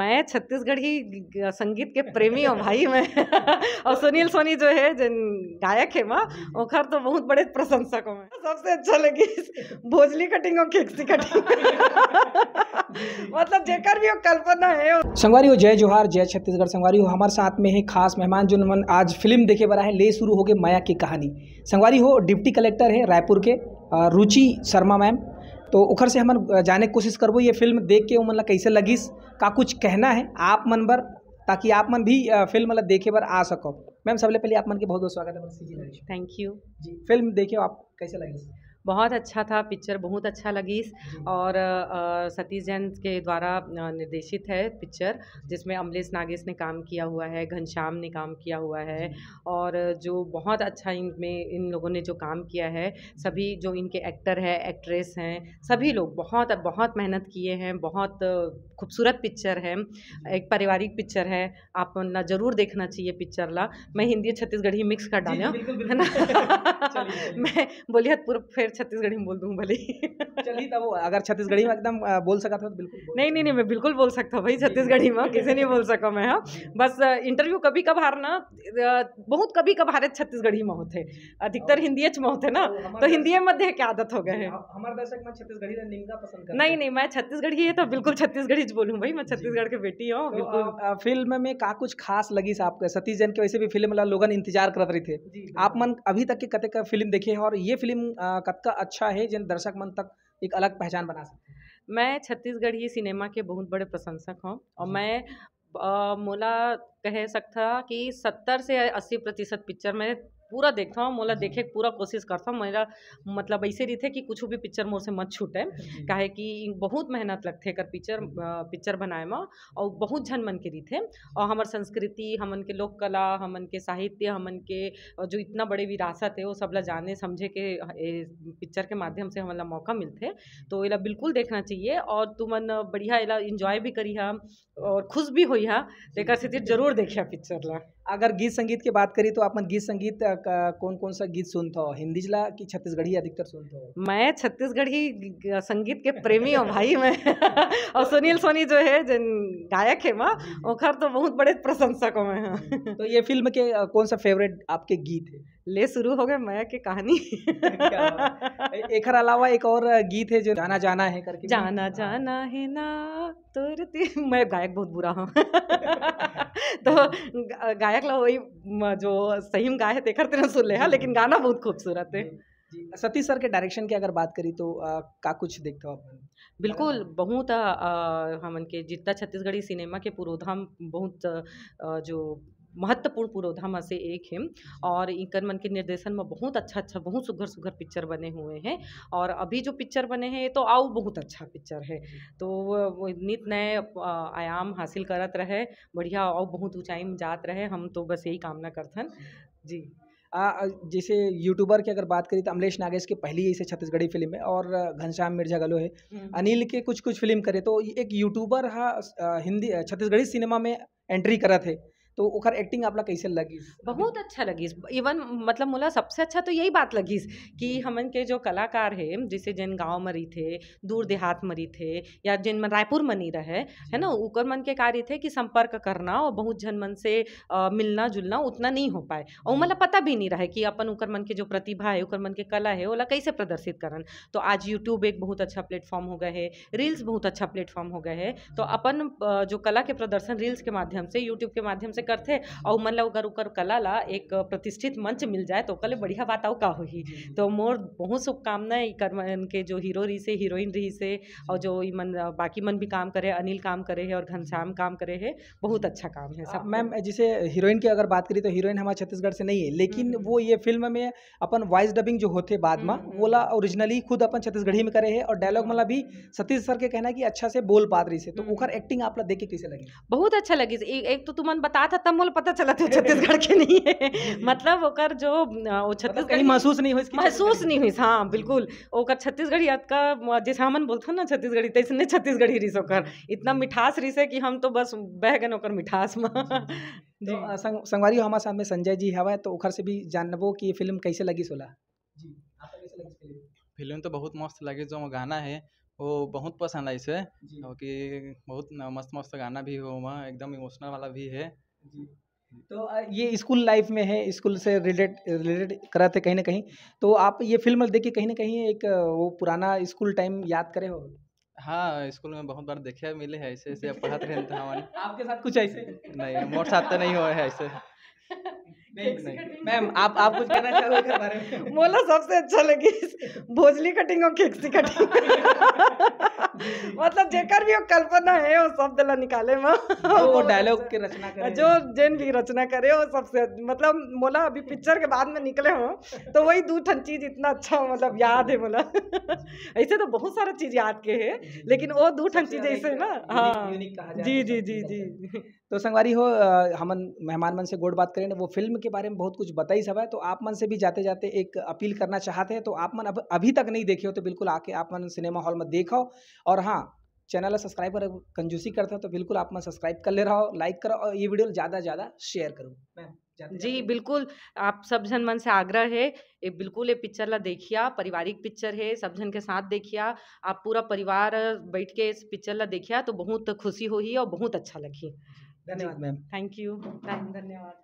मैं छत्तीसगढ़ ही संगीत के प्रेमी हूँ भाई मैं और सुनील सोनी जो है जिन गायक है माँ ओखर तो बहुत बड़े प्रशंसक हूँ मैं सबसे अच्छा लगी भोजली कटिंग और केक्सी कटिंग मतलब जेकर भी कल्पना है संगवारी हो जय जोहार जय छत्तीसगढ़ संगवारी हो हमारे साथ में है खास मेहमान जो मन आज फिल्म देखे बरा है ले शुरू हो गए माया की कहानी संगवारी हो डिप्टी कलेक्टर है रायपुर के रुचि शर्मा मैम तो उखर से हमन जाने की कोशिश करबो ये फिल्म देख के मतलब कैसे लगीस का कुछ कहना है आप मन पर ताकि आप मन भी फिल्म मतलब देखे पर आ सको मैम सबसे पहले आप मन के बहुत बहुत स्वागत है थैंक यू जी फिल्म देखे आप कैसे लगीस बहुत अच्छा था पिक्चर बहुत अच्छा लगी और सतीश जैन के द्वारा निर्देशित है पिक्चर जिसमें अमलेश नागेश ने काम किया हुआ है घनश्याम ने काम किया हुआ है और जो बहुत अच्छा इनमें इन लोगों ने जो काम किया है सभी जो इनके एक्टर है एक्ट्रेस हैं सभी लोग बहुत बहुत मेहनत किए हैं बहुत खूबसूरत पिक्चर है एक पारिवारिक पिक्चर है आप ना ज़रूर देखना चाहिए पिक्चर ला मैं हिंदी छत्तीसगढ़ी मिक्स कर डाले है हाँ। ना मैं बोलिए फिर छत्तीसगढ़ी में बोल दूँ भले चलिए तब अगर छत्तीसगढ़ी में एकदम बोल सका था तो बिल्कुल नहीं नहीं नहीं मैं बिल्कुल बोल सकता भाई छत्तीसगढ़ी में किसी नहीं बोल सका मैं हाँ बस इंटरव्यू कभी कभार ना बहुत कभी कभार छत्तीसगढ़ी में होते अधिकतर हाँ। हिंदी में होते ना तो, तो हिंदी में मध्य के आदत हो गए हैं हाँ, हमारे दर्शक में छत्तीसगढ़ी निंगा पसंद कर नहीं नहीं मैं छत्तीसगढ़ी है तो बिल्कुल छत्तीसगढ़ी बोलूँ भाई मैं छत्तीसगढ़ के बेटी हूँ तो बिल्कुल फिल्म में का कुछ खास लगी सा आपका सतीश जैन के वैसे भी फिल्म ला लोगन इंतजार कर रहे थे आप मन अभी तक के कते का फिल्म देखे हैं और ये फिल्म का अच्छा है जिन दर्शक मन तक एक अलग पहचान बना सकते मैं छत्तीसगढ़ी सिनेमा के बहुत बड़े प्रशंसक हूँ और मैं मोला कह सकता कि सत्तर से अस्सी प्रतिशत पिक्चर में पूरा देखता हूँ मोला देखे पूरा कोशिश करता हूँ मेरा मतलब ऐसे रही थे कि कुछ भी पिक्चर मोर से मत छूटे कहे कि बहुत मेहनत लगते कर पिक्चर पिक्चर बनाए में और बहुत झन मन के रही थे और हमार संस्कृति हमन के लोक कला हमन के साहित्य हमन के जो इतना बड़े विरासत है वो सब ला जाने समझे के पिक्चर के माध्यम से हमला मौका मिलते तो इला बिल्कुल देखना चाहिए और तुमन बढ़िया इला इंजॉय भी करी हा और खुश भी हुई हा तेकर जरूर देखिए पिक्चर ला अगर गीत संगीत की बात करी तो आप गीत संगीत कौन कौन सा गीत सुनता हो हिंदी जिला की छत्तीसगढ़ी अधिकतर सुनता हो मैं छत्तीसगढ़ी संगीत के प्रेमी हूँ भाई मैं और सुनील सोनी जो है जिन गायक है माँ खर तो बहुत बड़े प्रशंसक हूँ मैं तो ये फिल्म के कौन सा फेवरेट आपके गीत है ले शुरू हो गए माया की कहानी एक अलावा एक और गीत है जो जाना जाना है करके जाना हाँ। जाना है ना तुरती मैं गायक बहुत बुरा हूँ तो गायक ला वही जो सही में गाए थे तेरा सुन ले हा? लेकिन गाना बहुत खूबसूरत है सतीश सर के डायरेक्शन की अगर बात करी तो आ, का कुछ देखते हो आप बिल्कुल बहुत हमन के जितना छत्तीसगढ़ी सिनेमा के पुरोधाम बहुत आ, जो महत्वपूर्ण पुरोधा में से एक है और इंकर मन के निर्देशन में बहुत अच्छा अच्छा बहुत सुघर सुघर पिक्चर बने हुए हैं और अभी जो पिक्चर बने हैं ये तो आओ बहुत अच्छा पिक्चर है तो वो नित नए आयाम हासिल करत रहे बढ़िया और बहुत ऊंचाई में जात रहे हम तो बस यही कामना करथन जी आ, जैसे यूट्यूबर की अगर बात करें तो अमलेश नागेश की पहली ऐसे छत्तीसगढ़ी फिल्म है और घनश्याम मिर्जा गलो है हम्म। अनिल के कुछ कुछ फिल्म करे तो एक यूट्यूबर हा हिंदी छत्तीसगढ़ी सिनेमा में एंट्री करा थे तो ओकर एक्टिंग आपला कैसे लगी बहुत अच्छा लगी इवन मतलब मुला सबसे अच्छा तो यही बात लगी कि हमन के जो कलाकार है जैसे जिन गाँव में रही थे दूर देहात में रही थे या जिन मन रायपुर में नहीं रहे है ना ओकर मन के कार्य थे कि संपर्क करना और बहुत जन मन से आ, मिलना जुलना उतना नहीं हो पाए और मतलब पता भी नहीं रहे कि अपन ओकर मन के जो प्रतिभा है ओकर मन के कला है ओला कैसे प्रदर्शित करन तो आज यूट्यूब एक बहुत अच्छा प्लेटफॉर्म हो गए है रील्स बहुत अच्छा प्लेटफॉर्म हो गए है तो अपन जो कला के प्रदर्शन रील्स के माध्यम से यूट्यूब के माध्यम से करते और मन ला अगर ओकर कला ला एक प्रतिष्ठित मंच मिल जाए तो कले बढ़िया बात आओ का होही तो मोर बहुत शुभकामना कर मन के जो हीरो रही से हीरोइन रही से और जो मन बाकी मन भी काम करे अनिल काम करे है और घनश्याम काम करे है बहुत अच्छा काम है सब मैम जिसे हीरोइन की अगर बात करी तो हीरोइन हमारे छत्तीसगढ़ से नहीं है लेकिन हम्म। वो ये फिल्म में अपन वॉइस डबिंग जो होते बाद में हम्म, वो ला ओरिजिनली हम्म। खुद अपन छत्तीसगढ़ी में करे है और डायलॉग मतलब भी सतीश सर के कहना है कि अच्छा से बोल पा रही से तो उखर एक्टिंग आप देखे कैसे लगे बहुत अच्छा लगी एक, तो तुम बता था तब मुझे पता चला था छत्तीसगढ़ के नहीं है मतलब ओकर जो मतलब छत्तीसगढ़ महसूस नहीं हुई महसूस नहीं हुई हाँ बिल्कुल ओकर छत्तीसगढ़ याद का जैसे हमन बोलते ना छत्तीसगढ़ी तैसने छत्तीसगढ़ी रिस ओकर इतना हम्म। मिठास रिस है कि हम तो बस बह गए ओकर मिठास में तो संगवारी हमारे साथ में संजय जी हवा तो ओकर से भी जानबो कि फिल्म कैसे लगी सोला फिल्म तो बहुत मस्त लगी जो गाना है वो बहुत पसंद आई से क्योंकि बहुत मस्त मस्त गाना भी हो वहाँ एकदम इमोशनल वाला भी है तो ये स्कूल लाइफ में है स्कूल से रिलेट रिलेटेड कराते कहीं ना कहीं तो आप ये फिल्म देखिए कहीं ना कहीं एक वो पुराना स्कूल टाइम याद करे हो हाँ स्कूल में बहुत बार देखे मिले हैं ऐसे ऐसे पढ़ाते रहते हैं हमारे आपके साथ कुछ ऐसे नहीं मोट साथ तो नहीं हुए हैं ऐसे मैम आप आप कुछ कहना चाहोगे बारे में बोला सबसे अच्छा लगी भोजली कटिंग और केक्सी कटिंग मतलब जेकर भी वो कल्पना है वो शब्द ला निकाले माँ वो डायलॉग की रचना करे जो जेन भी रचना करे वो सबसे मतलब मोला अभी पिक्चर के बाद में निकले हो तो वही दू ठन चीज इतना अच्छा मतलब याद है मोला ऐसे तो बहुत सारा चीज याद के है लेकिन वो दू ठन चीज ऐसे ना हाँ जी तो जी जी जी तो संगवारी हो हम मेहमान मन से गोड बात करें वो फिल्म के बारे में बहुत कुछ बताई सब है तो आप मन से भी जाते जाते एक अपील करना चाहते हैं तो आप मन अब अभी तक नहीं देखे हो तो बिल्कुल आके आप मन सिनेमा हॉल में देखो और और हाँ चैनल सब्सक्राइब कर कंजूसी करते हैं तो बिल्कुल आप मैं सब्सक्राइब कर ले रहा हो लाइक करो और ये वीडियो ज़्यादा से ज़्यादा शेयर करो मैम जी बिल्कुल आप सब जन मन से आग्रह है ये बिल्कुल ये पिक्चर ला देखिया पारिवारिक पिक्चर है सब जन के साथ देखिया आप पूरा परिवार बैठ के इस पिक्चर ला देखिया तो बहुत खुशी हुई और बहुत अच्छा लगी धन्यवाद मैम थैंक यू धन्यवाद